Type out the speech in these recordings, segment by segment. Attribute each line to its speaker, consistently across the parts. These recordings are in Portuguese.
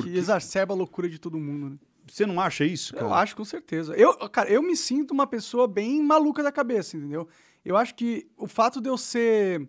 Speaker 1: Porque... Que exacerba a loucura de todo mundo, né? Você não acha isso, cara? Eu acho, com certeza. Eu, cara, eu me sinto uma pessoa bem maluca da cabeça, entendeu? Eu acho que o fato de eu ser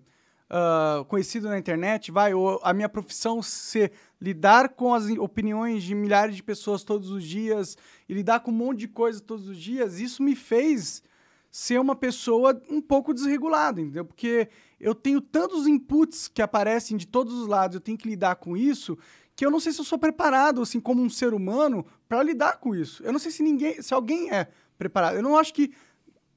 Speaker 1: uh, conhecido na internet, vai, ou a minha profissão ser lidar com as opiniões de milhares de pessoas todos os dias e lidar com um monte de coisa todos os dias, isso me fez ser uma pessoa um pouco desregulada, entendeu? Porque eu tenho tantos inputs que aparecem de todos os lados, eu tenho que lidar com isso que eu não sei se eu sou preparado, assim, como um ser humano, para lidar com isso. Eu não sei se ninguém, se alguém é preparado. Eu não acho que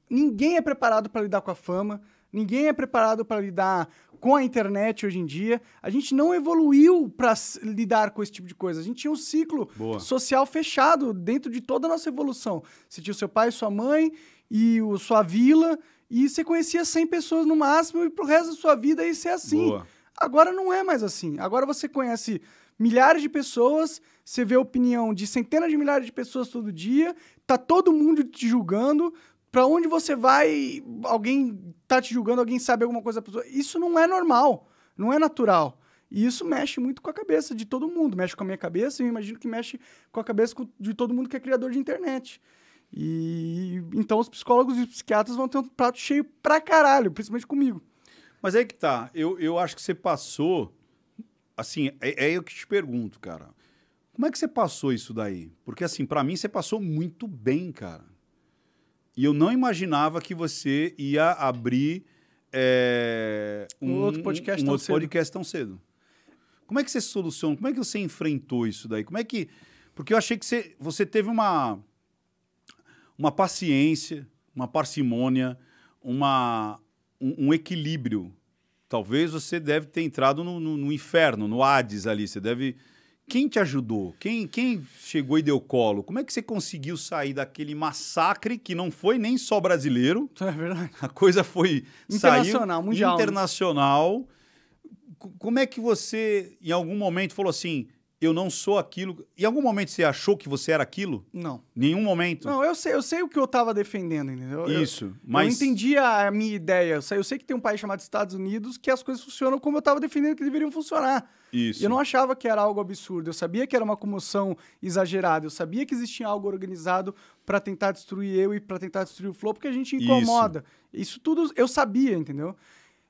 Speaker 1: ninguém é preparado para lidar com a fama, ninguém é preparado para lidar com a internet hoje em dia. A gente não evoluiu para lidar com esse tipo de coisa. A gente tinha um ciclo Boa. social fechado dentro de toda a nossa evolução. Você tinha o seu pai, sua mãe e o, sua vila, e você conhecia 100 pessoas no máximo, e pro resto da sua vida isso é assim. Boa. Agora não é mais assim. Agora você conhece milhares de pessoas, você vê a opinião de centenas de milhares de pessoas todo dia, tá todo mundo te julgando, para onde você vai, alguém tá te julgando, alguém sabe alguma coisa da pessoa. Isso não é normal, não é natural. E isso mexe muito com a cabeça de todo mundo, mexe com a minha cabeça e eu imagino que mexe com a cabeça de todo mundo que é criador de internet. E então os psicólogos e os psiquiatras vão ter um prato cheio pra caralho, principalmente comigo. Mas aí que
Speaker 2: tá. Eu, eu acho que você passou assim, é, é eu que te pergunto, cara. Como é que você passou isso daí? Porque, assim, para mim você passou muito bem, cara. E eu não imaginava que você ia abrir é, um, um, outro, podcast, um, tão outro podcast, tão cedo. Como é que você solucionou? Como é que você enfrentou isso daí? Como é que. Porque eu achei que você, você teve uma, uma paciência, uma parcimônia, uma, um, um equilíbrio Talvez você deve ter entrado no, no, no inferno, no Hades ali. Você deve. Quem te ajudou? Quem, quem chegou e deu colo? Como é que você conseguiu sair daquele massacre que não foi nem só brasileiro? É verdade. A coisa foi internacional, saiu, mundial. Né? Internacional. Né? Como é que você, em algum momento, falou assim: eu não sou
Speaker 1: aquilo. Em algum momento você achou que você era aquilo? Não. Nenhum momento? Não, eu sei, eu sei o que eu estava defendendo, entendeu? Isso, eu, mas... Eu entendi a minha ideia. Eu sei, eu sei que tem um país chamado Estados Unidos que as coisas funcionam como eu estava defendendo que deveriam funcionar. Isso. Eu não achava que era algo absurdo. Eu sabia que era uma comoção exagerada. Eu sabia que existia algo organizado para tentar destruir eu e para tentar destruir o Flow, porque a gente incomoda. Isso. Isso tudo eu sabia, entendeu?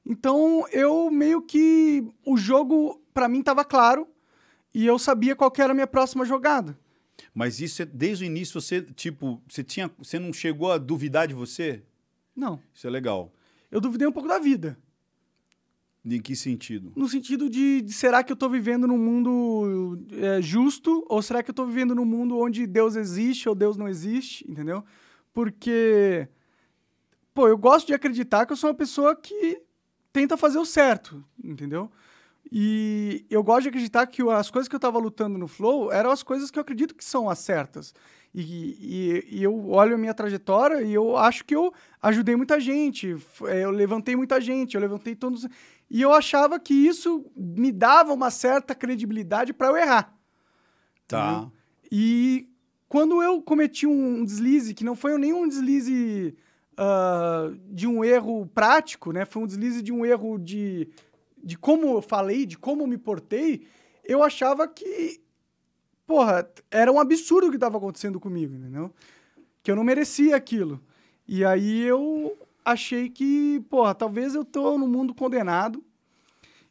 Speaker 1: Então, eu meio que... O jogo, para mim, estava claro e eu sabia qual era a minha próxima jogada.
Speaker 2: Mas isso desde o início você tipo você tinha você não chegou a duvidar de você? Não. Isso é legal. Eu duvidei um pouco da vida. Em que sentido?
Speaker 1: No sentido de, de será que eu estou vivendo num mundo é, justo ou será que eu estou vivendo num mundo onde Deus existe ou Deus não existe, entendeu? Porque pô, eu gosto de acreditar que eu sou uma pessoa que tenta fazer o certo, entendeu? E eu gosto de acreditar que as coisas que eu estava lutando no Flow eram as coisas que eu acredito que são as certas. E, e, e, eu olho a minha trajetória e eu acho que eu ajudei muita gente, é, eu levantei muita gente, eu levantei todos. E eu achava que isso me dava uma certa credibilidade para eu errar. Tá. E quando eu cometi um deslize, que não foi nenhum deslize uh, de um erro prático, né? Foi um deslize de um erro de de como eu falei, de como eu me portei, eu achava que, porra, era um absurdo o que estava acontecendo comigo, entendeu? Que eu não merecia aquilo. E aí eu achei que, porra, talvez eu tô no mundo condenado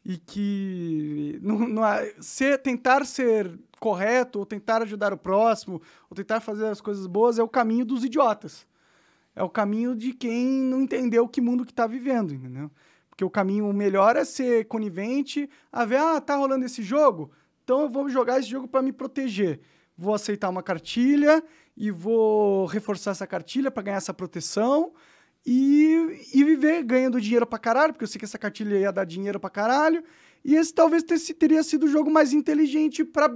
Speaker 1: e que não, não, ser, tentar ser correto ou tentar ajudar o próximo ou tentar fazer as coisas boas é o caminho dos idiotas. É o caminho de quem não entendeu que mundo que está vivendo, entendeu? Porque o caminho melhor é ser conivente, a ver, ah, tá rolando esse jogo, então eu vou jogar esse jogo para me proteger. Vou aceitar uma cartilha e vou reforçar essa cartilha para ganhar essa proteção e, e viver ganhando dinheiro para caralho, porque eu sei que essa cartilha ia dar dinheiro para caralho. E esse talvez teria sido o jogo mais inteligente para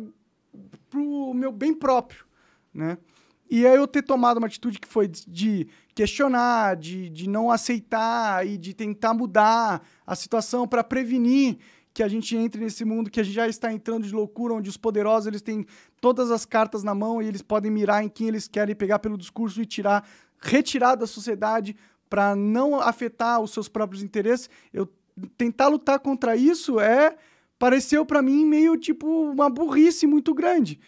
Speaker 1: o meu bem próprio, né? E aí eu ter tomado uma atitude que foi de questionar, de, de não aceitar e de tentar mudar a situação para prevenir que a gente entre nesse mundo que a gente já está entrando de loucura, onde os poderosos eles têm todas as cartas na mão e eles podem mirar em quem eles querem pegar pelo discurso e tirar, retirar da sociedade para não afetar os seus próprios interesses. Eu tentar lutar contra isso é pareceu para mim meio tipo uma burrice muito grande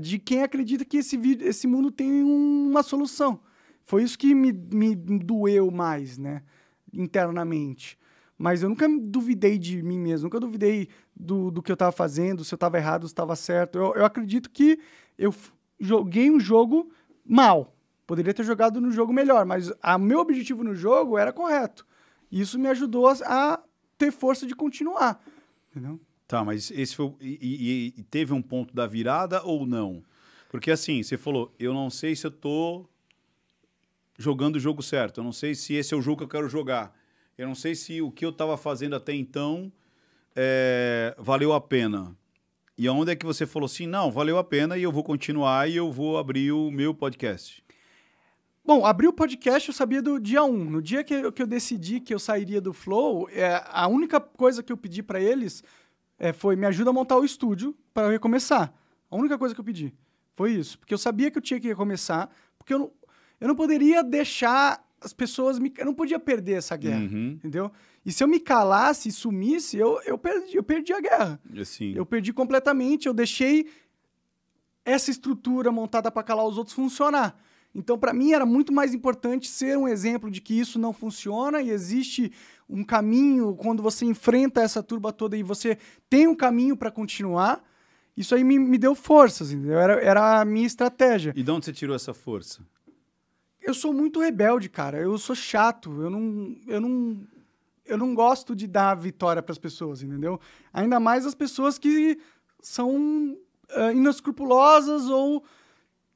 Speaker 1: de quem acredita que esse, esse mundo tem uma solução. Foi isso que me, me doeu mais, né? Internamente. Mas eu nunca duvidei de mim mesmo, nunca duvidei do, do que eu estava fazendo, se eu estava errado, se estava certo. Eu, eu acredito que eu joguei um jogo mal. Poderia ter jogado no jogo melhor, mas o meu objetivo no jogo era correto. E isso me ajudou a, a ter força de continuar. Entendeu?
Speaker 2: Tá, mas esse foi. E, e, e, teve um ponto da virada ou não? Porque assim, você falou, eu não sei se eu tô jogando o jogo certo. Eu não sei se esse é o jogo que eu quero jogar. Eu não sei se o que eu estava fazendo até então é, valeu a pena. E onde é que você falou assim, não, valeu a pena e eu vou continuar e eu vou abrir o meu podcast?
Speaker 1: Bom, abrir o podcast eu sabia do dia 1. Um. No dia que eu, que eu decidi que eu sairia do Flow, é, a única coisa que eu pedi para eles é, foi me ajuda a montar o estúdio para eu recomeçar. A única coisa que eu pedi foi isso. Porque eu sabia que eu tinha que recomeçar, porque eu, eu não poderia deixar as pessoas me. Eu não podia perder essa guerra, uhum. entendeu? E se eu me calasse e sumisse, eu, eu, perdi, eu perdi a guerra. Assim. Eu perdi completamente, eu deixei essa estrutura montada para calar os outros funcionar. Então, para mim, era muito mais importante ser um exemplo de que isso não funciona e existe um caminho quando você enfrenta essa turba toda e você tem um caminho para continuar. Isso aí me, me deu forças, entendeu? Era, era a minha estratégia. E de onde você tirou essa força? eu sou muito rebelde, cara. Eu sou chato. Eu não, eu não, eu não gosto de dar vitória para as pessoas, entendeu? Ainda mais as pessoas que são uh, inescrupulosas ou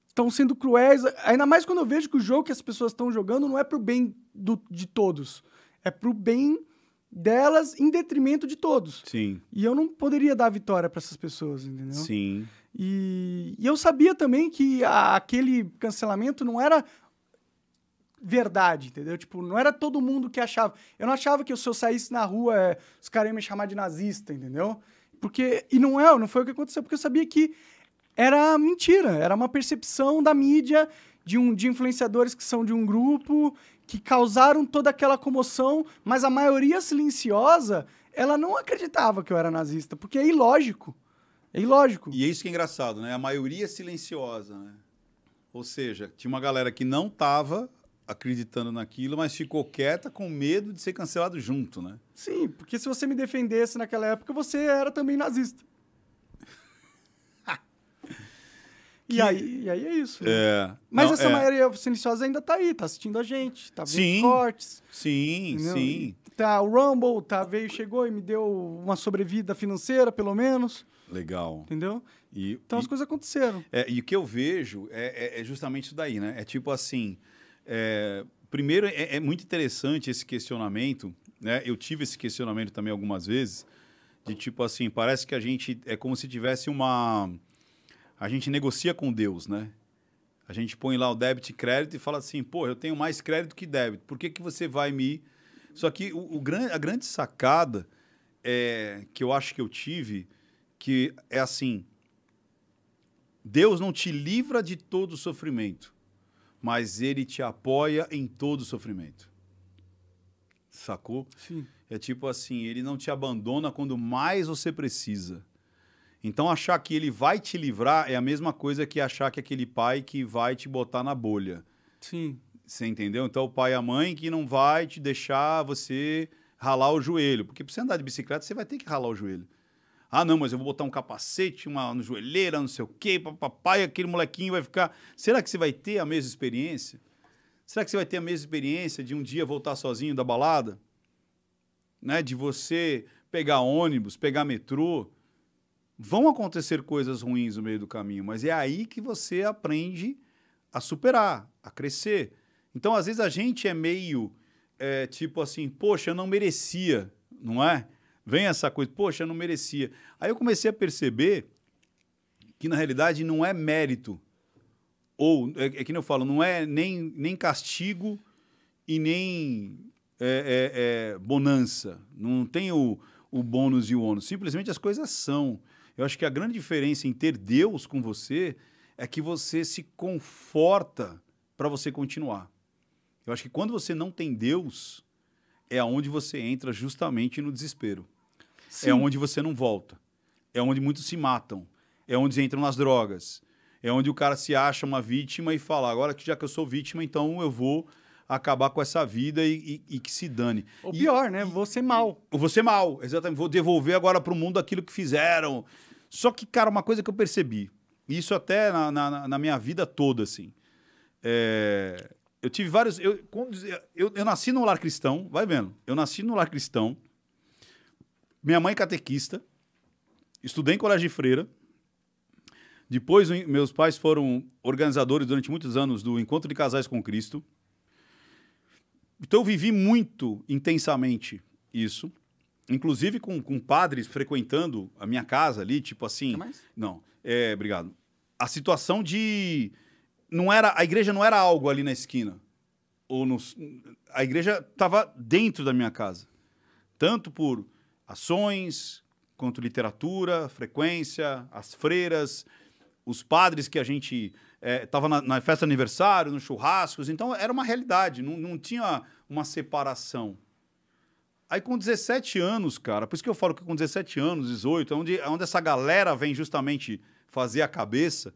Speaker 1: estão sendo cruéis. Ainda mais quando eu vejo que o jogo que as pessoas estão jogando não é pro bem do, de todos, é pro bem delas em detrimento de todos. Sim. E eu não poderia dar vitória para essas pessoas, entendeu? Sim. E, e, eu sabia também que a, aquele cancelamento não era verdade, entendeu? Tipo, não era todo mundo que achava. Eu não achava que se eu saísse na rua, é, os caras iam me chamar de nazista, entendeu? Porque, e não é, não foi o que aconteceu, porque eu sabia que era mentira, era uma percepção da mídia de, um, de influenciadores que são de um grupo, que causaram toda aquela comoção, mas a maioria silenciosa, ela não acreditava que eu era nazista, porque é ilógico. É ilógico.
Speaker 2: E é isso que é engraçado, né? A maioria é silenciosa, né? Ou seja, tinha uma galera que não tava acreditando naquilo, mas ficou quieta com medo de ser cancelado junto, né?
Speaker 1: Sim, porque se você me defendesse naquela época, você era também nazista. Que... E, aí, e aí é isso. Né? É, né? Mas não, essa é... maioria silenciosa ainda tá aí, tá assistindo a gente, tá vendo sim,
Speaker 2: cortes. Sim, entendeu? sim.
Speaker 1: Tá, o Rumble tá, veio, chegou e me deu uma sobrevida financeira, pelo menos. Legal. Entendeu? E, então e, as coisas
Speaker 2: aconteceram. É, e o que eu vejo é, é, é justamente isso daí, né? É tipo assim, é, primeiro, é, é, muito interessante esse questionamento. Né? Eu tive esse questionamento também algumas vezes, de tipo assim, parece que a gente é como se tivesse uma. A gente negocia com Deus, né? A gente põe lá o débito e crédito e fala assim, pô, eu tenho mais crédito que débito, por que, que você vai me. Só que o, o gran... a grande sacada é, que eu acho que eu tive, que é assim: Deus não te livra de todo o sofrimento mas ele te apoia em todo sofrimento. Sacou? Sim. É tipo assim, ele não te abandona quando mais você precisa. Então achar que ele vai te livrar é a mesma coisa que achar que aquele pai que vai te botar na bolha. Sim. Você entendeu? Então o pai e a mãe que não vai te deixar você ralar o joelho, porque para você andar de bicicleta você vai ter que ralar o joelho. Ah, não, mas eu vou botar um capacete, uma, joelheira, não sei o quê, papai, aquele molequinho vai ficar. Será que você vai ter a mesma experiência? Será que você vai ter a mesma experiência de um dia voltar sozinho da balada? Né? De você pegar ônibus, pegar metrô? Vão acontecer coisas ruins no meio do caminho, mas é aí que você aprende a superar, a crescer. Então, às vezes, a gente é meio é, tipo assim, poxa, eu não merecia, não é? Vem essa coisa, poxa, eu não merecia. Aí eu comecei a perceber que, na realidade, não é mérito. Ou, é, é que eu falo, não é nem, nem castigo e nem é, é, é, bonança. Não tem o, o bônus e o ônus. Simplesmente as coisas são. Eu acho que a grande diferença em ter Deus com você é que você se conforta para você continuar. Eu acho que quando você não tem Deus, é aonde você entra justamente no desespero. É Sim. É onde você não volta. É onde muitos se matam. É onde entram nas drogas. É onde o cara se acha uma vítima e fala: agora que já que eu sou vítima, então eu vou acabar com essa vida e, e, e que se dane. O pior, né? Vou ser mal. Vou ser mal, exatamente. Vou devolver agora para o mundo aquilo que fizeram. Só que, cara, uma coisa que eu percebi, isso até na, na, na minha vida toda, assim. É, eu tive vários. Eu, eu, eu nasci num lar cristão, vai vendo. Eu nasci num lar cristão. Minha mãe é catequista, estudei em colégio de freira. Depois, meus pais foram organizadores durante muitos anos do Encontro de Casais com Cristo. Então, eu vivi muito intensamente isso. Inclusive com, com padres frequentando a minha casa ali, tipo assim. Não, é, obrigado. A situação de. Não era, a igreja não era algo ali na esquina. Ou no, a igreja estava dentro da minha casa. Tanto por ações, quanto literatura, frequência, as freiras, os padres que a gente estava eh, é, na, na, festa aniversário, nos churrascos. Então, era uma realidade, não, não tinha uma separação. Aí, com 17 anos, cara, por isso que eu falo que com 17 anos, 18, é onde, é onde essa galera vem justamente fazer a cabeça,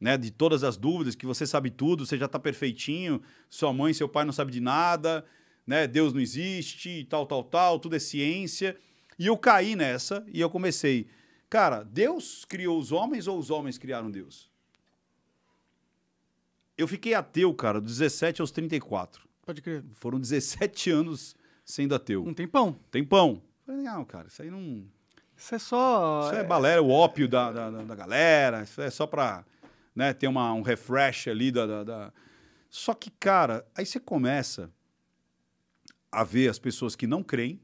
Speaker 2: né, de todas as dúvidas, que você sabe tudo, você já está perfeitinho, sua mãe, seu pai não sabe de nada, né, Deus não existe, tal, tal, tal, tudo é ciência. E eu caí nessa e eu comecei. Cara, Deus criou os homens ou os homens criaram Deus? Eu fiquei ateu, cara, dos 17 aos 34. Pode crer. Foram 17 anos sendo ateu. Um tempão. Tempão. Falei, não, cara,
Speaker 1: isso aí não. Isso é só. Isso é, é...
Speaker 2: é o ópio da, da, da, galera. Isso é só pra né, ter uma, um refresh ali da, da, da. Só que, cara, aí você começa a ver as pessoas que não creem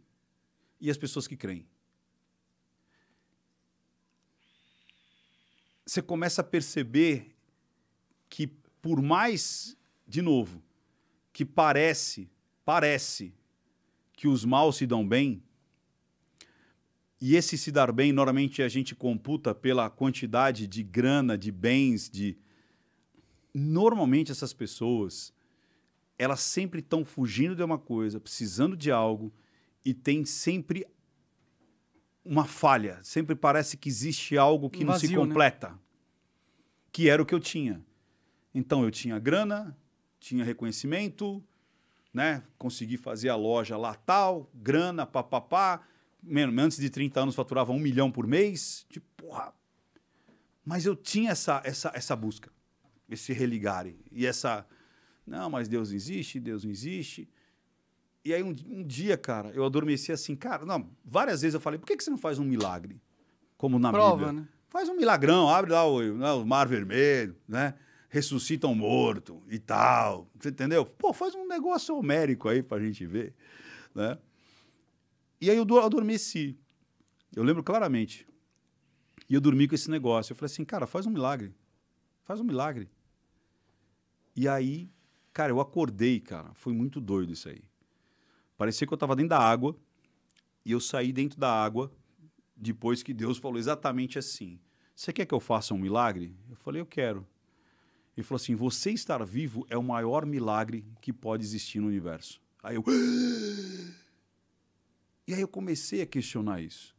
Speaker 2: e as pessoas que creem. Você começa a perceber que, por mais, de novo, que parece, parece que os maus se dão bem, e esse se dar bem, normalmente a gente computa pela quantidade de grana, de bens, de. Normalmente essas pessoas, elas sempre estão fugindo de uma coisa, precisando de algo, e tem sempre uma falha. Sempre parece que existe algo que um não se né? completa. Né? Que era o que eu tinha. Então eu tinha grana, tinha reconhecimento, né? Consegui fazer a loja lá tal, grana, papapá. Antes de 30 anos faturava um milhão por mês. Tipo, porra. Mas eu tinha essa, essa, essa busca, esse religare. E essa. Não, mas Deus existe, Deus não existe. E aí um, um, dia, cara, eu adormeci assim, cara, não, várias vezes eu falei, por que, que você não faz um milagre? Como na Prova, Bíblia. Né?
Speaker 1: Faz um milagrão,
Speaker 2: abre lá o, né, o mar vermelho, né? Ressuscita um morto e tal. Você entendeu?
Speaker 1: Pô, faz um
Speaker 2: negócio homérico aí pra gente ver, né? E aí eu adormeci. Eu lembro claramente. E eu dormi com esse negócio. Eu falei assim, cara, faz um milagre. Faz um milagre. E aí, cara, eu acordei, cara. Foi muito doido isso aí. Parecia que eu estava dentro da água e eu saí dentro da água depois que Deus falou exatamente assim: Você quer que eu faça um milagre? Eu falei: Eu quero. Ele falou assim: Você estar vivo é o maior milagre que pode existir no universo. Aí eu. E aí eu comecei a questionar isso.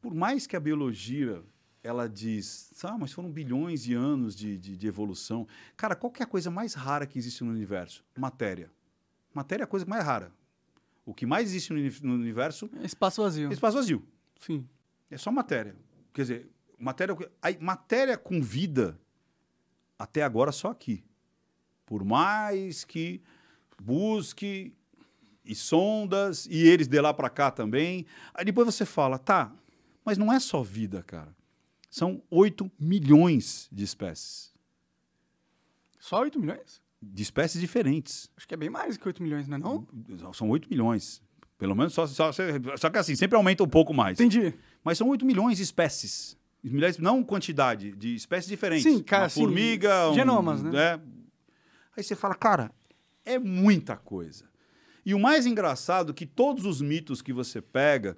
Speaker 2: Por mais que a biologia ela diz, ah, mas foram bilhões de anos de, de, de evolução. Cara, qual é a coisa mais rara que existe no universo? Matéria. Matéria é a coisa mais rara. O que mais existe no, universo. É espaço vazio. É espaço vazio. Sim. É só matéria. Quer dizer, matéria, matéria com vida, até agora só aqui. Por mais que busque e sondas, e eles de lá para cá também. Aí depois você fala, tá, mas não é só vida, cara. São 8 milhões de espécies.
Speaker 1: Só 8 milhões?
Speaker 2: de espécies diferentes. Acho
Speaker 1: que é bem mais que 8 milhões, não é
Speaker 2: não? São 8 milhões. Pelo menos só, só, só que assim, sempre aumenta um pouco mais. Entendi. Mas são 8 milhões de espécies. Milhares, não quantidade, de espécies diferentes. Sim, cara. Uma assim, formiga. um genomas, né? É. Aí você fala, cara, é muita coisa. E o mais engraçado é que todos os mitos que você pega.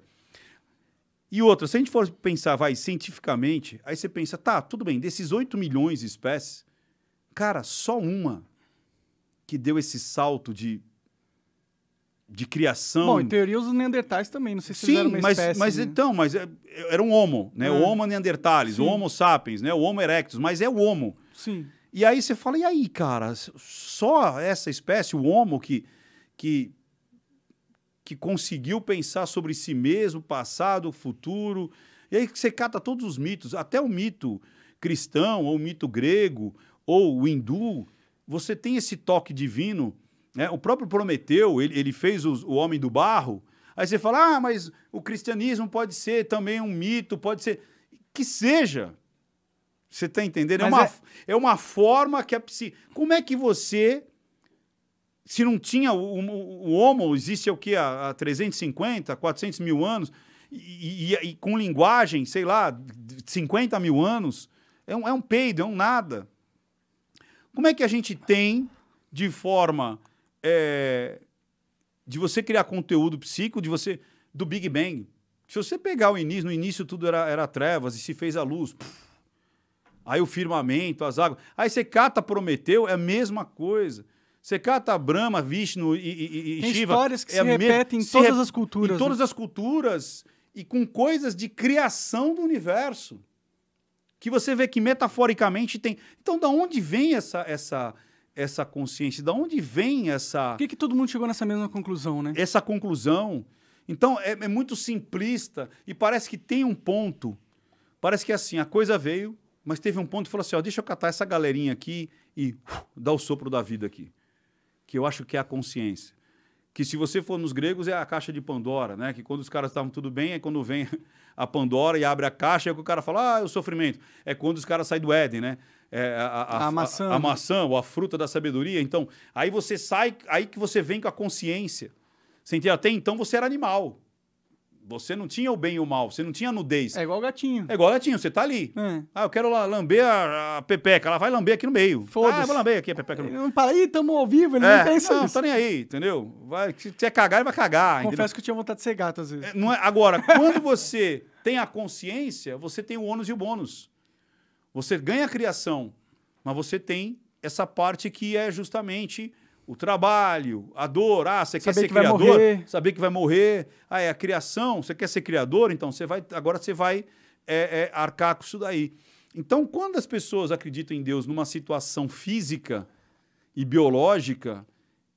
Speaker 2: E outra, se a gente for pensar, vai, cientificamente, aí você pensa, tá, tudo bem, desses 8 milhões de espécies, cara, só uma que deu esse salto de de criação. Bom, em
Speaker 1: teoria os neandertais também, não sei se Sim, eram uma mas, espécie, mas né? então, mas é, é,
Speaker 2: era um homo, né? O é. homo neandertalis, Sim. o homo sapiens, né? O homo erectus, mas é o homo. Sim. E aí você fala, e aí, cara, só essa espécie, o homo que que que conseguiu pensar sobre si mesmo, passado, futuro. E aí você cata todos os mitos, até o mito cristão, ou o mito grego, ou o hindu, você tem esse toque divino. Né? O próprio Prometeu, ele, ele fez os, o homem do barro. Aí você fala, ah, mas o cristianismo pode ser também um mito, pode ser. Que seja. Você está entendendo? É uma, é... é uma forma que a psi. Como é que você. Se não tinha. O, o, o Homo existe o quê? Há 350, 400 mil anos. E, e, e, com linguagem, sei lá, 50 mil anos. É um, é um peido, é um nada. Como é que a gente tem, de forma é, de você criar conteúdo psíquico, de você do Big Bang? Se você pegar o início, no início tudo era, era trevas e se fez a luz. Puf, aí o firmamento, as águas. Aí você cata Prometeu, é a mesma coisa. Você cata Brahma, Vishnu e, e, e Tem Shiva. histórias que é se repetem em todas as culturas. Em todas né? as culturas e com coisas de criação do universo que você vê que metaforicamente tem. Então, da onde vem essa essa essa consciência? Da onde vem essa? Por que, que todo mundo chegou nessa mesma conclusão, né? Essa conclusão. Então é, é muito simplista e parece que tem um ponto. Parece que é assim a coisa veio, mas teve um ponto que falou assim: ó, deixa eu catar essa galerinha aqui e uh, dar o sopro da vida aqui, que eu acho que é a consciência que se você for nos gregos é a caixa de Pandora, né? Que quando os caras estavam tudo bem, é quando vem a Pandora e abre a caixa, é que o cara fala, ah, é o sofrimento. É quando os caras saem do Éden, né? É a, a, a, maçã, a, a né? maçã, ou a fruta da sabedoria. Então, aí você sai, aí que você vem com a consciência. Você entende? Até então você era animal. Você não tinha o bem e o mal, você não tinha nudez. É igual gatinho. É igual gatinho, você tá ali. É. Ah, eu quero lá lamber a, a pepeca, ela vai lamber aqui no meio. Foda-se. Ah, vou lamber aqui a pepeca. Não,
Speaker 1: não para aí, tamo ao vivo, ele é. não pensa não, Não, tá nem aí,
Speaker 2: entendeu? Vai, se quer cagar, ele vai cagar. Confesso entendeu? que eu tinha vontade de ser gato às vezes. É, não é, agora, quando você tem a consciência, você tem o ônus e o bônus. Você ganha a criação, mas você tem essa parte que é justamente o trabalho, a dor, ah, você quer ser que criador, saber que vai morrer, ah, é a criação, você quer ser criador, então você vai, agora você vai é, é, arcar com isso daí. Então, quando as pessoas acreditam em Deus numa situação física e biológica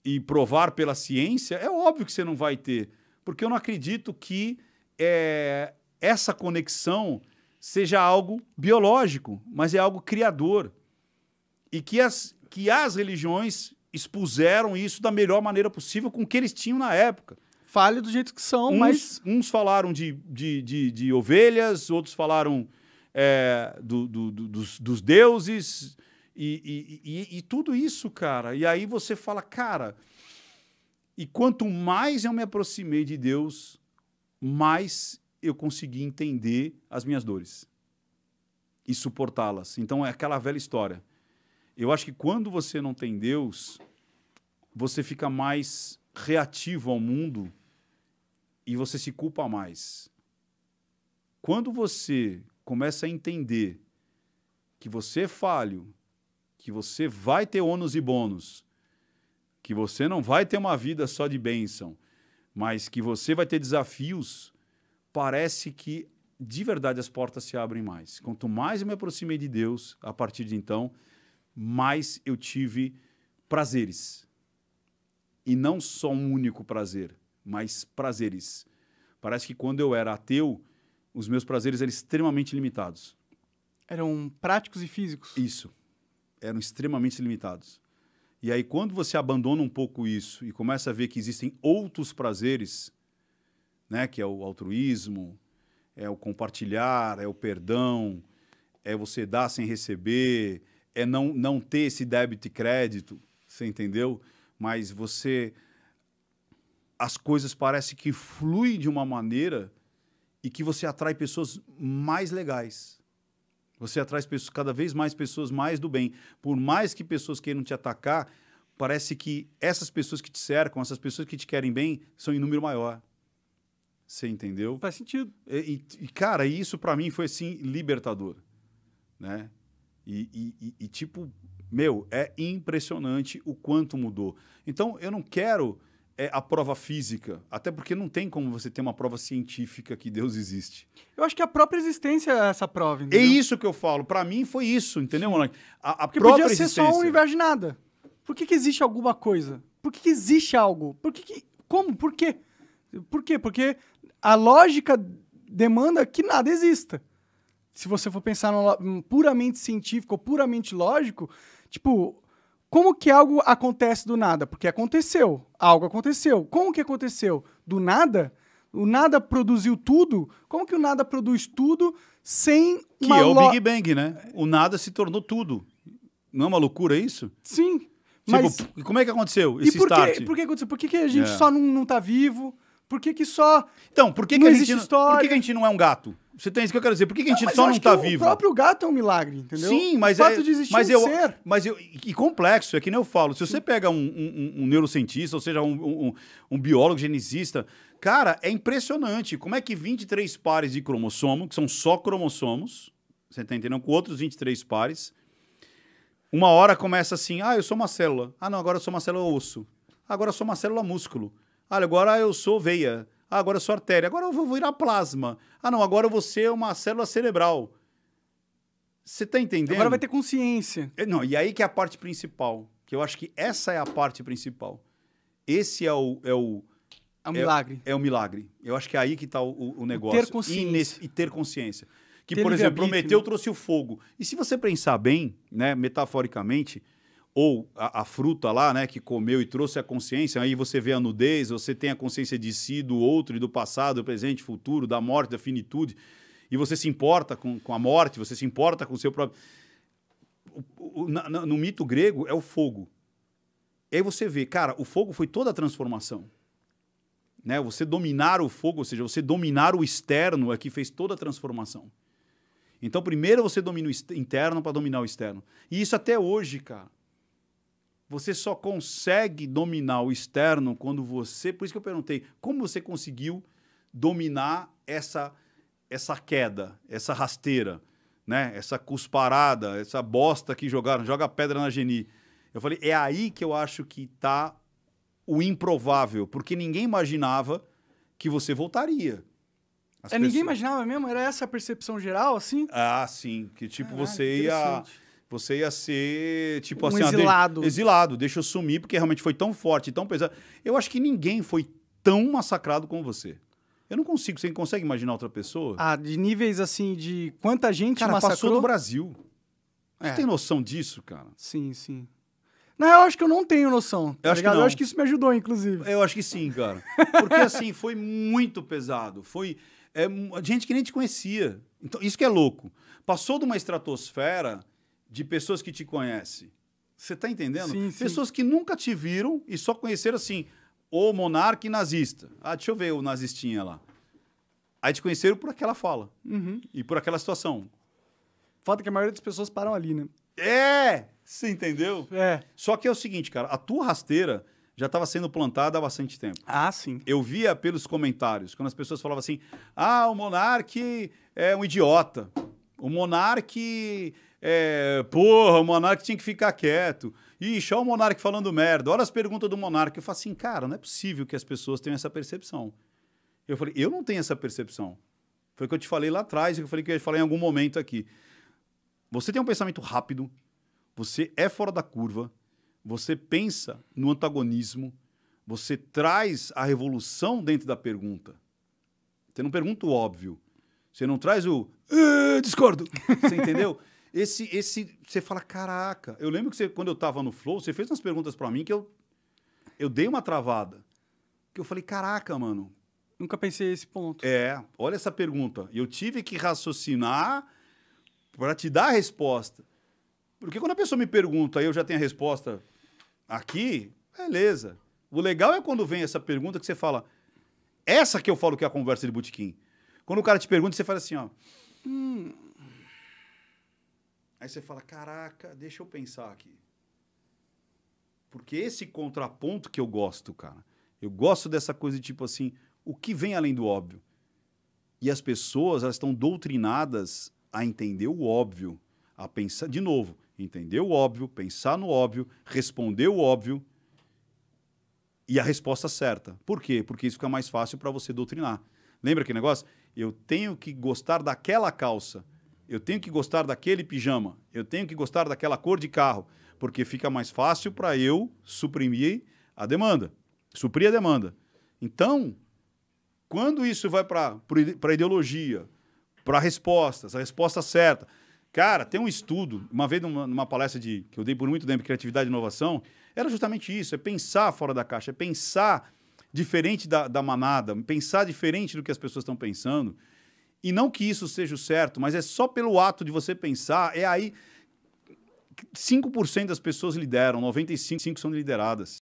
Speaker 2: e provar pela ciência, é óbvio que você não vai ter, porque eu não acredito que é, essa conexão seja algo biológico, mas é algo criador. E que as, que as religiões expuseram isso da melhor maneira possível com o que eles tinham na época. Fale do jeito que são, uns, mas. Uns falaram de, de, de, de ovelhas, outros falaram é, do, do, do, dos, dos, deuses, e, e, e, e tudo isso, cara. E aí você fala, cara. E quanto mais eu me aproximei de Deus, mais eu consegui entender as minhas dores e suportá-las. Então é aquela velha história. Eu acho que quando você não tem Deus, você fica mais reativo ao mundo e você se culpa mais. Quando você começa a entender que você é falho, que você vai ter ônus e bônus, que você não vai ter uma vida só de bênção, mas que você vai ter desafios, parece que de verdade as portas se abrem mais. Quanto mais eu me aproximei de Deus, a partir de então, mais eu tive prazeres. E não só um único prazer, mas prazeres. Parece que quando eu era ateu, os meus prazeres eram extremamente limitados. Eram práticos e
Speaker 1: físicos? Isso.
Speaker 2: Eram extremamente limitados. E aí, quando você abandona um pouco isso e começa a ver que existem outros prazeres, né, que é o altruísmo, é o compartilhar, é o perdão, é você dar sem receber, é não, não ter esse débito e crédito, você entendeu? Mas você. As coisas parecem que fluem de uma maneira e que você atrai pessoas mais legais. Você atrai pessoas, cada vez mais pessoas mais do bem. Por mais que pessoas queiram te atacar, parece que essas pessoas que te cercam, essas pessoas que te querem bem, são em número maior. Você entendeu? Faz sentido. E, e cara, isso para mim foi assim libertador, né? E, e, e, tipo, meu, é impressionante o quanto mudou. Então, eu não quero é, a prova física, até porque não tem como você ter uma prova científica que Deus existe.
Speaker 1: Eu acho que a própria existência é essa prova,
Speaker 2: é entendeu? É isso que eu falo. Para mim foi isso, entendeu, Monark? A, a porque própria podia ser existência. só um
Speaker 1: universo de nada. Por que, que existe alguma coisa? Por que, que existe algo? Por que, que... Como? Por quê? Por quê? Porque a lógica demanda que nada exista se você for pensar no hum, puramente científico ou puramente lógico, tipo, como que algo acontece do nada? Porque aconteceu, algo aconteceu. Como que aconteceu? Do nada? O nada produziu tudo? Como que o nada produz tudo sem que é o Big Bang, né? O nada se tornou tudo.
Speaker 2: Não é uma loucura isso?
Speaker 1: Sim. Tipo, mas...
Speaker 2: como é que aconteceu esse e por start? Que, por
Speaker 1: que aconteceu? Por que, que a gente é. só não, não tá vivo? Por que, que só. Então, por que, que, a gente, não, por que, que a gente não é um gato? Você tem isso que eu quero dizer. Por que, que a gente não, só não tá vivo? O próprio gato é um milagre, entendeu? Sim, mas o fato é, de existir mas um eu, ser.
Speaker 2: Mas eu, e complexo, é que nem eu falo. Se você pega um, um, um neurocientista, ou seja, um, um, biólogo genicista, cara, é impressionante. Como é que 23 pares de cromossomo, que são só cromossomos, você tá entendendo? Com outros 23 pares, uma hora começa assim: ah, eu sou uma célula. Ah, não, agora eu sou uma célula osso. Agora eu sou uma célula músculo. Ah, agora eu sou veia. Ah, agora eu sou artéria. Agora eu vou virar plasma. Ah, não, agora você é uma célula cerebral. Você tá entendendo? Agora vai ter consciência. É, não, e aí que é a parte principal. Que eu acho que essa é a parte principal. Esse é o. É o é o é milagre. É, é milagre. Eu acho que é aí que está o, o, negócio. Ter consciência. E, nesse, e ter consciência. Que, ter por exemplo, Prometeu né? trouxe o fogo. E se você pensar bem, né, metaforicamente, ou a, a, fruta lá, né, que comeu e trouxe a consciência, aí você vê a nudez, você tem a consciência de si, do outro e do passado, do presente, futuro, da morte, da finitude, e você se importa com, com a morte, você se importa com o seu próprio. O, o, na, no mito grego é o fogo. E aí você vê, cara, o fogo foi toda a transformação. Né? Você dominar o fogo, ou seja, você dominar o externo é que fez toda a transformação. Então, primeiro você domina o interno para dominar o externo. E isso até hoje, cara. Você só consegue dominar o externo quando você. Por isso que eu perguntei, como você conseguiu dominar essa, essa queda, essa rasteira, né? essa cusparada, essa bosta que jogaram, joga pedra na Geni. Eu falei, é aí que eu acho que está o improvável, porque ninguém imaginava que você voltaria. As é, pessoas... ninguém imaginava
Speaker 1: mesmo? Era essa a percepção geral, assim?
Speaker 2: Ah, sim. Que tipo, você ia você ia ser, tipo
Speaker 1: um assim... Exilado.
Speaker 2: exilado. Deixa eu sumir, porque realmente foi tão forte, tão pesado. Eu acho que ninguém foi tão massacrado como você. Eu não consigo. Você consegue imaginar outra pessoa?
Speaker 1: Ah, de níveis, assim, de quanta gente cara, massacrou? passou do Brasil. Você é. tem noção disso, cara? Sim, sim. não eu acho que eu não tenho noção. Tá eu, acho que não. eu acho que isso me ajudou,
Speaker 2: inclusive. Eu acho que sim, cara. Porque, assim, foi muito pesado. Foi é, gente que nem te conhecia. Então, isso que é louco. Passou de uma estratosfera de pessoas que te conhecem. Você está entendendo? Sim, pessoas que nunca te viram e só conheceram assim, o monarca e nazista. Ah, deixa eu ver o nazistinha lá. Aí te conheceram por aquela fala uhum. e por aquela situação. Fato é que a maioria das pessoas param ali, né? É! Você entendeu? É. Só que é o seguinte, cara, a tua rasteira já estava sendo plantada há bastante tempo. Ah, sim. Eu via pelos comentários, quando as pessoas falavam assim: ah, o monarque é um idiota. O monarque é, porra, o Monark tinha que ficar quieto. Ixi, olha o Monark falando merda. Olha as perguntas do Monark. Eu falo assim, cara, não é possível que as pessoas tenham essa percepção. Eu falei, eu não tenho essa percepção. Foi o que eu te falei lá atrás, eu falei que eu ia falar em algum momento aqui. Você tem um pensamento rápido, você é fora da curva, você pensa no antagonismo, você traz a revolução dentro da pergunta. Você não pergunta o óbvio. Você não traz o ah, discordo. Você entendeu? Esse, esse, você fala, caraca. Eu lembro que você, quando eu estava no Flow, você fez umas perguntas para mim que eu, eu dei uma travada. Que eu falei, caraca, mano. Nunca pensei esse ponto. É, olha essa pergunta. eu tive que raciocinar para te dar a resposta. Porque quando a pessoa me pergunta e eu já tenho a resposta aqui, beleza. O legal é quando vem essa pergunta que você fala. Essa que eu falo que é a conversa de botequim. Quando o cara te pergunta, você fala assim, ó. Hum, Aí você fala: caraca, deixa eu pensar aqui. Porque esse contraponto que eu gosto, cara. Eu gosto dessa coisa de tipo assim: o que vem além do óbvio? E as pessoas, elas estão doutrinadas a entender o óbvio, a pensar. De novo, entender o óbvio, pensar no óbvio, responder o óbvio e a resposta certa. Por quê? Porque isso fica mais fácil para você doutrinar. Lembra aquele negócio? Eu tenho que gostar daquela calça eu tenho que gostar daquele pijama, eu tenho que gostar daquela cor de carro, porque fica mais fácil para eu suprimir a demanda, suprir a demanda. Então, quando isso vai para a ideologia, para respostas, a resposta certa. Cara, tem um estudo, uma vez numa, numa palestra de, que eu dei por muito tempo, Criatividade e Inovação, era justamente isso, é pensar fora da caixa, é pensar diferente da, da manada, pensar diferente do que as pessoas estão pensando. E não que isso seja o certo, mas é só pelo ato de você pensar, é aí 5% das pessoas lideram, 95% são lideradas.